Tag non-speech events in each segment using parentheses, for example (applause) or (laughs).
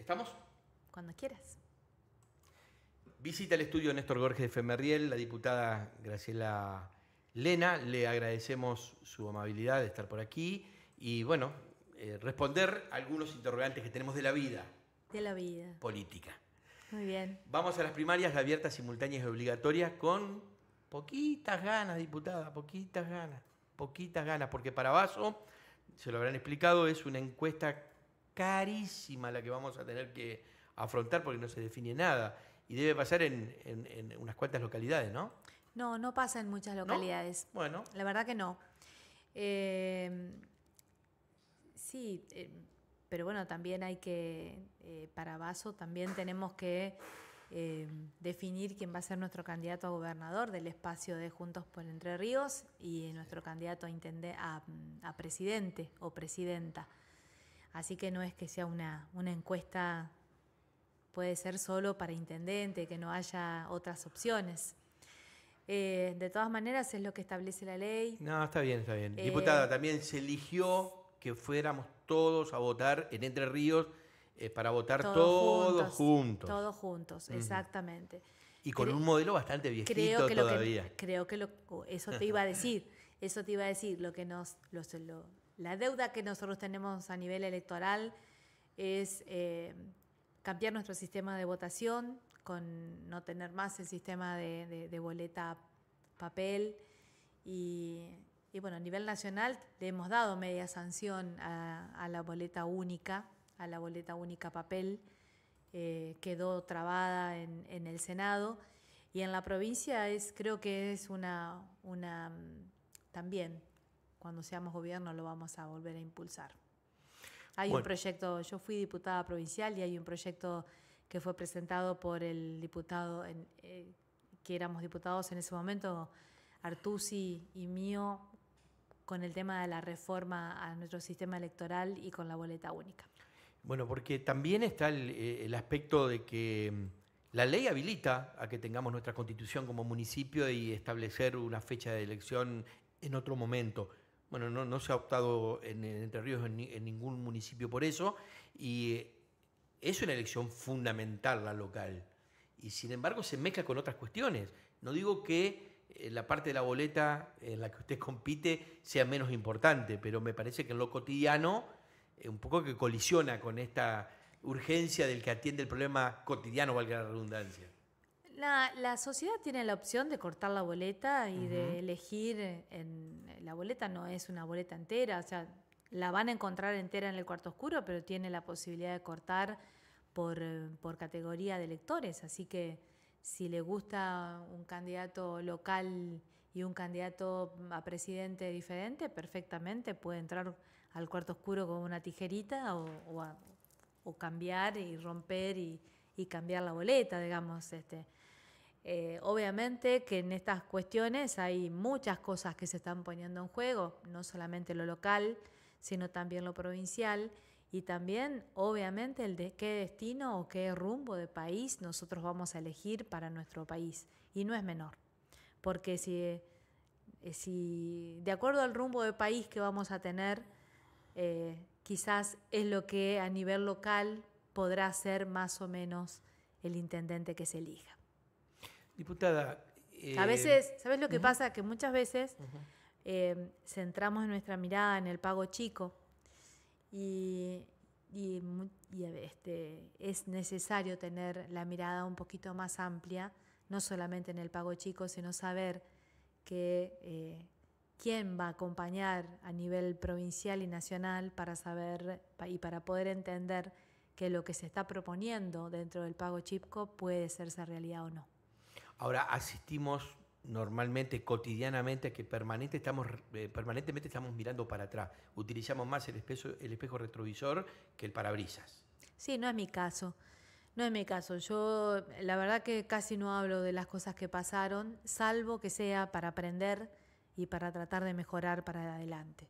¿Estamos? Cuando quieras. Visita el estudio Néstor Gorges de Femerriel, la diputada Graciela Lena. Le agradecemos su amabilidad de estar por aquí y, bueno, eh, responder algunos interrogantes que tenemos de la vida. De la vida. Política. Muy bien. Vamos a las primarias abiertas, simultáneas y obligatorias con poquitas ganas, diputada, poquitas ganas, poquitas ganas, porque para Vaso, se lo habrán explicado, es una encuesta carísima la que vamos a tener que afrontar porque no se define nada. Y debe pasar en, en, unas cuantas localidades, ¿no? No, no pasa en muchas localidades. Bueno. La verdad que no. Eh, sí, eh, pero bueno, también hay que, eh, para Vaso, también tenemos que definir quién va a ser nuestro candidato a gobernador del espacio de Juntos por Entre Ríos y nuestro candidato a presidente o presidenta. Así que no es que sea una, encuesta, puede ser solo para intendente, que no haya otras opciones. Eh, de todas maneras, es lo que establece la ley. No, está bien, está bien. Eh, Diputada, también se eligió que fuéramos todos a votar en Entre Ríos eh, para votar todos, juntos, Todos juntos, exactamente. Y con un modelo bastante viejito creo todavía. creo que eso te iba a decir. (laughs) Eso te iba a decir. Lo que nos, los, la deuda que nosotros tenemos a nivel electoral es eh, cambiar nuestro sistema de votación, con no tener más el sistema de, boleta papel. Y, bueno, a nivel nacional le hemos dado media sanción a, la boleta única, a la boleta única papel. Eh, quedó trabada en, el Senado. Y en la provincia es, creo que es una, una mm, también cuando seamos gobierno lo vamos a volver a impulsar. Hay un proyecto, yo fui diputada provincial y hay un proyecto que fue presentado por el diputado, eh, que éramos diputados en ese momento, Artusi y mío, con el tema de la reforma a nuestro sistema electoral y con la boleta única. Bueno, porque también está el eh, aspecto de que mm, la ley habilita a que tengamos nuestra constitución como municipio y establecer una fecha de elección en otro momento. Bueno, no, se ha optado en, Entre Ríos en, ningún municipio por eso y eh, es una elección fundamental la local. Y sin embargo se mezcla con otras cuestiones. No digo que eh, la parte de la boleta en la que usted compite sea menos importante, pero me parece que en lo cotidiano eh, un poco que colisiona con esta urgencia del que atiende el problema cotidiano, valga la redundancia. La, la, sociedad tiene la opción de cortar la boleta y de elegir. En, la boleta no es una boleta entera, o sea, la van a encontrar entera en el cuarto oscuro, pero tiene la posibilidad de cortar por, por categoría de electores, Así que si le gusta un candidato local y un candidato a presidente diferente, perfectamente puede entrar al cuarto oscuro con una tijerita o, o, cambiar y romper y, y cambiar la boleta, digamos. Este. Eh, obviamente que en estas cuestiones hay muchas cosas que se están poniendo en juego, no solamente lo local, sino también lo provincial y también obviamente el de qué destino o qué rumbo de país nosotros vamos a elegir para nuestro país. Y no es menor, porque si, eh, de acuerdo al rumbo de país que vamos a tener, eh, quizás es lo que a nivel local podrá ser más o menos el intendente que se elija. Diputada. A eh, veces, ¿sabes lo que pasa? Que muchas veces eh, centramos nuestra mirada en el pago chico y, este, es necesario tener la mirada un poquito más amplia, no solamente en el pago chico, sino saber que eh, quién va a acompañar a nivel provincial y nacional para saber y para poder entender que lo que se está proponiendo dentro del pago chipco puede hacerse realidad o no. Ahora asistimos normalmente, cotidianamente, que permanente estamos, eh, permanentemente estamos mirando para atrás. Utilizamos más el espejo, el espejo retrovisor que el parabrisas. Sí, no es mi caso. No es mi caso. Yo la verdad que casi no hablo de las cosas que pasaron, salvo que sea para aprender y para tratar de mejorar para adelante.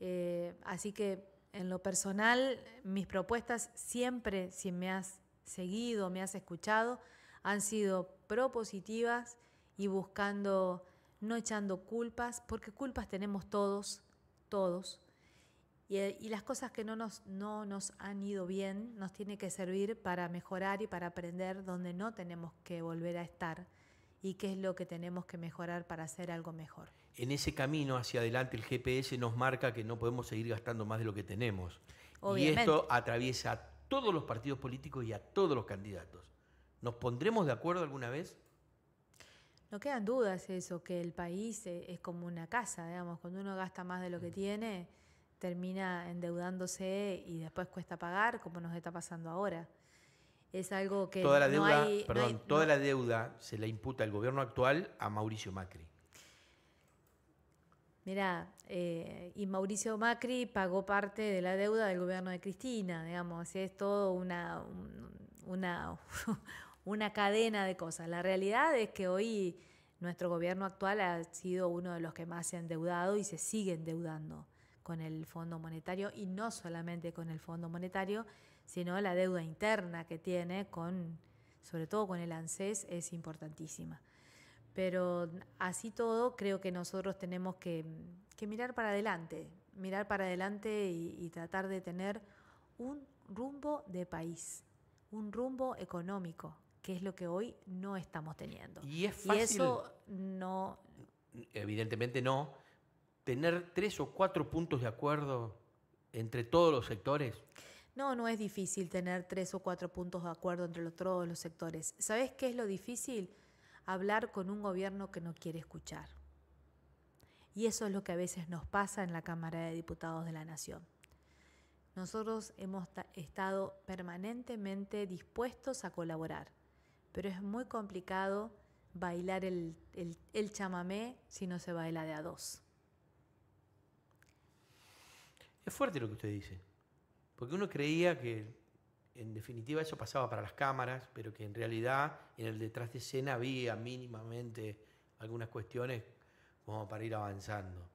Eh, así que en lo personal, mis propuestas siempre, si me has seguido, me has escuchado, han sido propositivas y buscando, no echando culpas, porque culpas tenemos todos, todos. Eh, y, las cosas que no nos, no nos han ido bien nos tiene que servir para mejorar y para aprender donde no tenemos que volver a estar y qué es lo que tenemos que mejorar para hacer algo mejor. En ese camino hacia adelante el GPS nos marca que no podemos seguir gastando más de lo que tenemos. Y esto atraviesa a todos los partidos políticos y a todos los candidatos. ¿Nos pondremos de acuerdo alguna vez? No quedan dudas eso, que el país e-, es como una casa, digamos, cuando uno gasta más de lo que mm. tiene, termina endeudándose y después cuesta pagar, como nos está pasando ahora. Es algo que toda la deuda, no hay, perdón, toda la deuda se la imputa el gobierno actual a Mauricio Macri. Mirá, eh, y Mauricio Macri pagó parte de la deuda del gobierno de Cristina, digamos, es todo una, una una cadena de cosas. La realidad es que hoy nuestro gobierno actual ha sido uno de los que más se ha endeudado y se sigue endeudando con el Fondo Monetario y no solamente con el Fondo Monetario, sino la deuda interna que tiene con sobre todo con el ANSES es importantísima. Pero así todo, creo que nosotros tenemos que, mirar para adelante, mirar para adelante y tratar de tener un rumbo de país, un rumbo económico, que es lo que hoy no estamos teniendo. Y es fácil. eso no. Evidentemente no. Tener tres o cuatro puntos de acuerdo entre todos los sectores. No, no es difícil tener tres o cuatro puntos de acuerdo entre todos los sectores. ¿Sabes qué es lo difícil? Hablar con un gobierno que no quiere escuchar. Y eso es lo que a veces nos pasa en la Cámara de Diputados de la Nación. Nosotros hemos estado permanentemente dispuestos a colaborar pero es muy complicado bailar el, el, chamamé si no se baila de a dos. Es fuerte lo que usted dice, porque uno creía que en definitiva eso pasaba para las cámaras, pero que en realidad en el detrás de escena había mínimamente algunas cuestiones como para ir avanzando.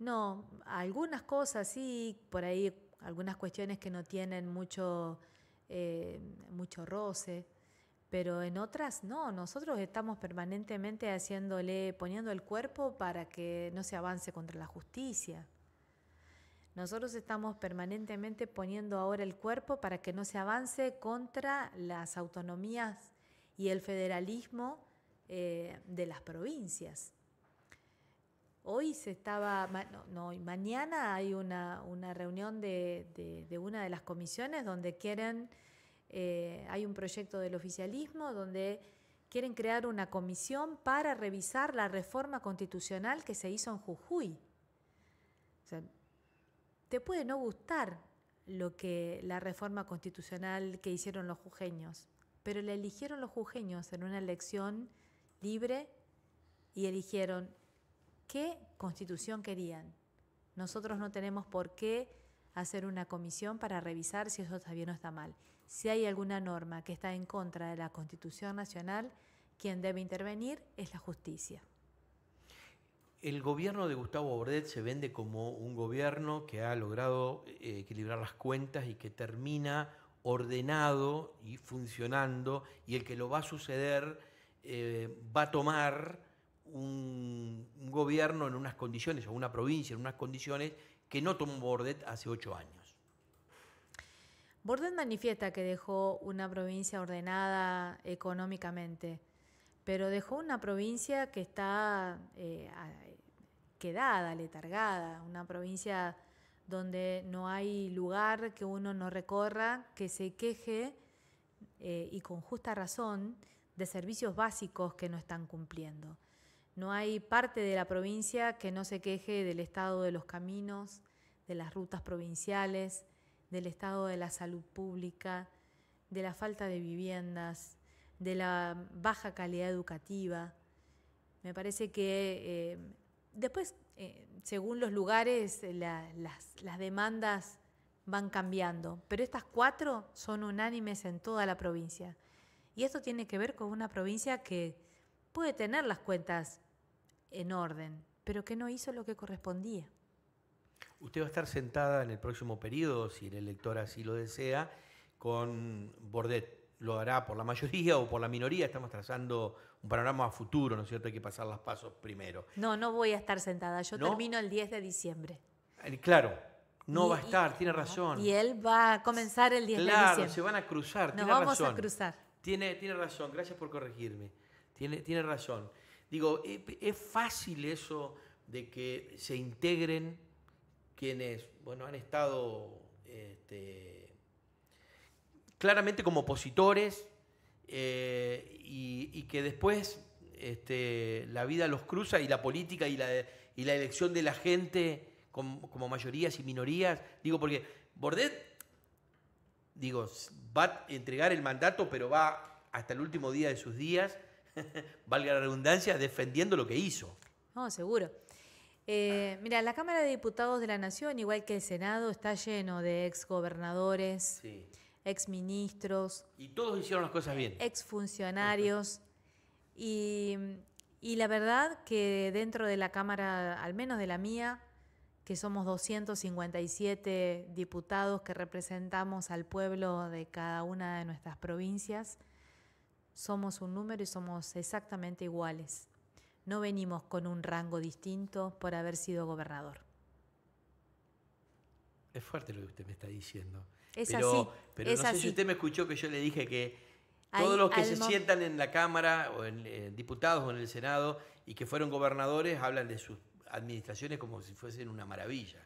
No, algunas cosas sí, por ahí algunas cuestiones que no tienen mucho, eh, mucho roce, pero en otras no, nosotros estamos permanentemente haciéndole, poniendo el cuerpo para que no se avance contra la justicia. Nosotros estamos permanentemente poniendo ahora el cuerpo para que no se avance contra las autonomías y el federalismo eh, de las provincias. Hoy se estaba, no, mañana hay una, reunión de una de las comisiones donde quieren eh, hay un proyecto del oficialismo donde quieren crear una comisión para revisar la reforma constitucional que se hizo en Jujuy. te puede no gustar lo que la reforma constitucional que hicieron los jujeños, pero la eligieron los jujeños en una elección libre y eligieron qué constitución querían. Nosotros no tenemos por qué hacer una comisión para revisar si eso está no está mal. Si hay alguna norma que está en contra de la Constitución Nacional, quien debe intervenir es la justicia. El gobierno de Gustavo Bordet se vende como un gobierno que ha logrado eh, equilibrar las cuentas y que termina ordenado y funcionando y el que lo va a suceder eh, va a tomar un, un, gobierno en unas condiciones o una provincia en unas condiciones que no tomó Bordet hace ocho años. Borden manifiesta que dejó una provincia ordenada económicamente, pero dejó una provincia que está eh, quedada, letargada, una provincia donde no hay lugar que uno no recorra, que se queje eh, y con justa razón de servicios básicos que no están cumpliendo. No hay parte de la provincia que no se queje del estado de los caminos, de las rutas provinciales, del estado de la salud pública, de la falta de viviendas, de la baja calidad educativa. Me parece que eh, después, eh, según los lugares, eh, las, las demandas van cambiando, pero estas cuatro son unánimes en toda la provincia. Y esto tiene que ver con una provincia que puede tener las cuentas en orden, pero que no hizo lo que correspondía. Usted va a estar sentada en el próximo periodo, si el elector así lo desea, con Bordet. Lo hará por la mayoría o por la minoría, estamos trazando un panorama a futuro, ¿no es cierto? Hay que pasar los pasos primero. No, no voy a estar sentada, yo termino el 10 de diciembre. Eh, claro, no va a estar, tiene razón. Y él va a comenzar el 10 de diciembre. Claro, se van a cruzar, Nos vamos a cruzar. Tiene, tiene razón, gracias por corregirme. Tiene, tiene razón. Digo, eh, es fácil eso de que se integren quienes bueno, han estado este, claramente como opositores eh, y, que después este, la vida los cruza y la política y la, elección de la gente como, mayorías y minorías. Digo, porque Bordet, digo, va a entregar el mandato, pero va hasta el último día de sus días, (laughs) valga la redundancia, defendiendo lo que hizo. No, seguro. Eh, mira, la Cámara de Diputados de la Nación, igual que el Senado, está lleno de exgobernadores, sí. exministros. Y todos hicieron las cosas bien. Exfuncionarios. Y, y la verdad que dentro de la Cámara, al menos de la mía, que somos 257 diputados que representamos al pueblo de cada una de nuestras provincias, somos un número y somos exactamente iguales. No venimos con un rango distinto por haber sido gobernador. Es fuerte lo que usted me está diciendo. Es así. Pero no sé si usted me escuchó que yo le dije que todos los que se sientan en la Cámara, o en, diputados o en el Senado, y que fueron gobernadores, hablan de sus administraciones como si fuesen una maravilla.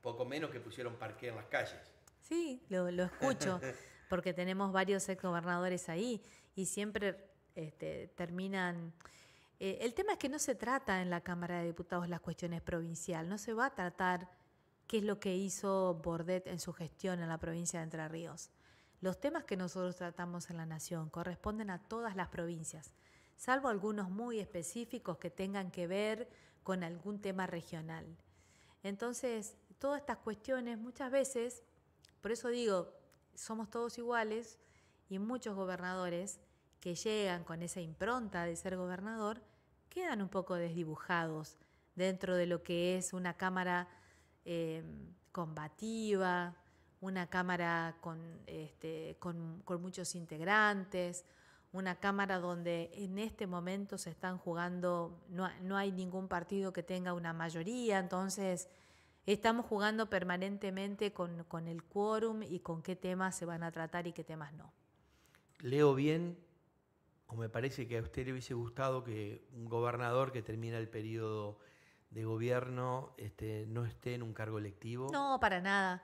Poco menos que pusieron parque en las calles. Sí, lo, escucho, (laughs) porque tenemos varios exgobernadores ahí y siempre este, terminan eh, el tema es que no se trata en la Cámara de Diputados las cuestiones provinciales, no se va a tratar qué es lo que hizo Bordet en su gestión en la provincia de Entre Ríos. Los temas que nosotros tratamos en la Nación corresponden a todas las provincias, salvo algunos muy específicos que tengan que ver con algún tema regional. Entonces, todas estas cuestiones muchas veces, por eso digo, somos todos iguales y muchos gobernadores que llegan con esa impronta de ser gobernador, quedan un poco desdibujados dentro de lo que es una cámara em, combativa, una cámara este, con, con, muchos integrantes, una cámara donde en este momento se están jugando, no, hay ningún partido que tenga una mayoría, entonces estamos jugando permanentemente con, con el quórum y con qué temas se van a tratar y qué temas no. Leo bien o me parece que a usted le hubiese gustado que un gobernador que termina el periodo de gobierno este, no esté en un cargo electivo. No, para nada.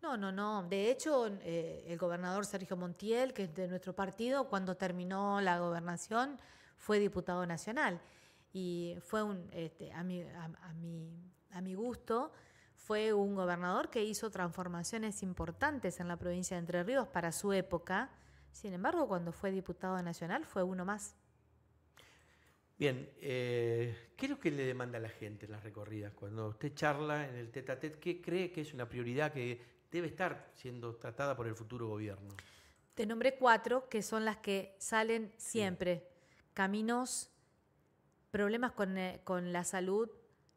No, no, no. De hecho, eh, el gobernador Sergio Montiel, que es de nuestro partido, cuando terminó la gobernación, fue diputado nacional. Y fue un, este, a, mi, mi, a mi gusto, fue un gobernador que hizo transformaciones importantes en la provincia de Entre Ríos para su época sin embargo, cuando fue diputado nacional fue uno más. Bien, eh, ¿qué es lo que le demanda a la gente en las recorridas? Cuando usted charla en el tete a ¿qué cree que es una prioridad que debe estar siendo tratada por el futuro gobierno? Te nombré cuatro que son las que salen siempre. Caminos, problemas eh, con, la salud,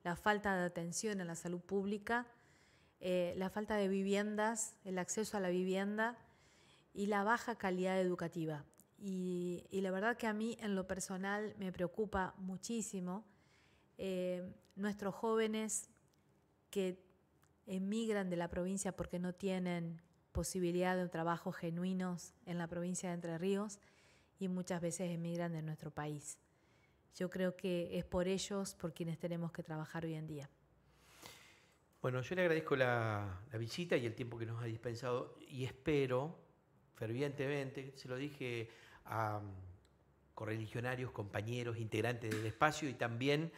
la falta de atención a la salud pública, eh, la falta de viviendas, el acceso a la vivienda y la baja calidad educativa. Y, la verdad que a mí en lo personal me preocupa muchísimo eh, nuestros jóvenes que emigran de la provincia porque no tienen posibilidad de un trabajo genuinos en la provincia de Entre Ríos y muchas veces emigran de nuestro país. Yo creo que es por ellos por quienes tenemos que trabajar hoy en día. Bueno, yo le agradezco la, la visita y el tiempo que nos ha dispensado y espero fervientemente, se lo dije a mm, correligionarios, compañeros, integrantes del espacio y también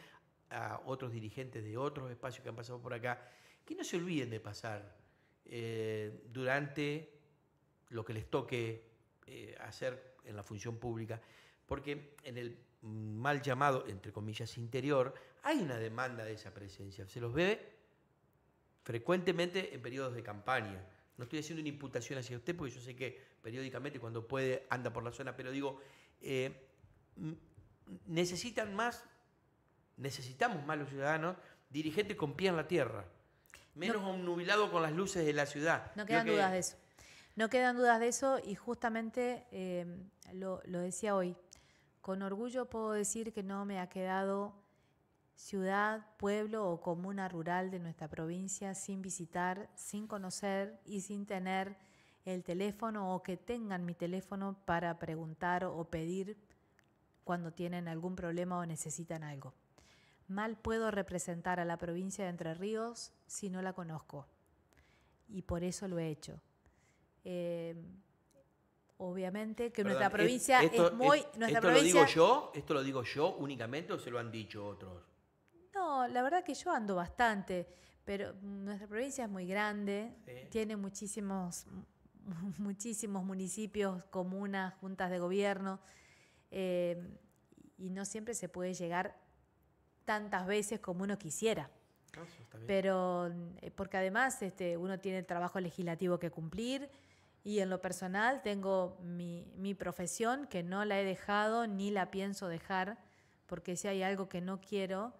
a otros dirigentes de otros espacios que han pasado por acá, que no se olviden de pasar eh, durante lo que les toque eh, hacer en la función pública, porque en el mal llamado, entre comillas, interior, hay una demanda de esa presencia. Se los ve frecuentemente en periodos de campaña no estoy haciendo una imputación hacia usted porque yo sé que periódicamente cuando puede anda por la zona, pero digo, eh, necesitan más, necesitamos más los ciudadanos, dirigentes con pie en la tierra, menos no, con las luces de la ciudad. No quedan dudas de eso. No quedan dudas de eso y justamente eh, lo, lo decía hoy. Con orgullo puedo decir que no me ha quedado ciudad, pueblo o comuna rural de nuestra provincia sin visitar, sin conocer y sin tener el teléfono o que tengan mi teléfono para preguntar o pedir cuando tienen algún problema o necesitan algo. Mal puedo representar a la provincia de Entre Ríos si no la conozco. Y por eso lo he hecho. Em, obviamente que nuestra provincia es, muy... lo digo yo? ¿Esto lo digo yo únicamente o se lo han dicho otros? la verdad que yo ando bastante, pero nuestra provincia es muy grande, tiene muchísimos, (laughs) muchísimos municipios, comunas, juntas de gobierno, eh, y no siempre se puede llegar tantas veces como uno quisiera. Ah, pero, eh, porque además este, uno tiene el trabajo legislativo que cumplir y en lo personal tengo mi, mi, profesión que no la he dejado ni la pienso dejar, porque si hay algo que no quiero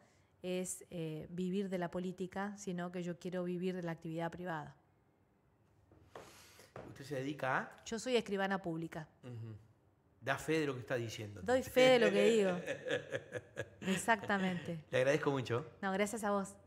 es eh, vivir de la política, sino que yo quiero vivir de la actividad privada. ¿Usted se dedica a...? Yo soy escribana pública. Da fe de lo que está diciendo. Doy fe de lo que digo. (laughs) Exactamente. Le agradezco mucho. No, gracias a vos.